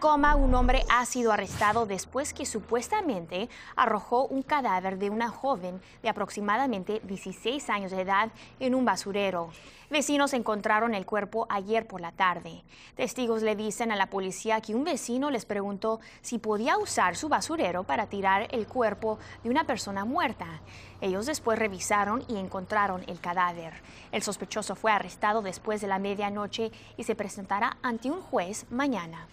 un hombre ha sido arrestado después que supuestamente arrojó un cadáver de una joven de aproximadamente 16 años de edad en un basurero. Vecinos encontraron el cuerpo ayer por la tarde. Testigos le dicen a la policía que un vecino les preguntó si podía usar su basurero para tirar el cuerpo de una persona muerta. Ellos después revisaron y encontraron el cadáver. El sospechoso fue arrestado después de la medianoche y se presentará ante un juez mañana.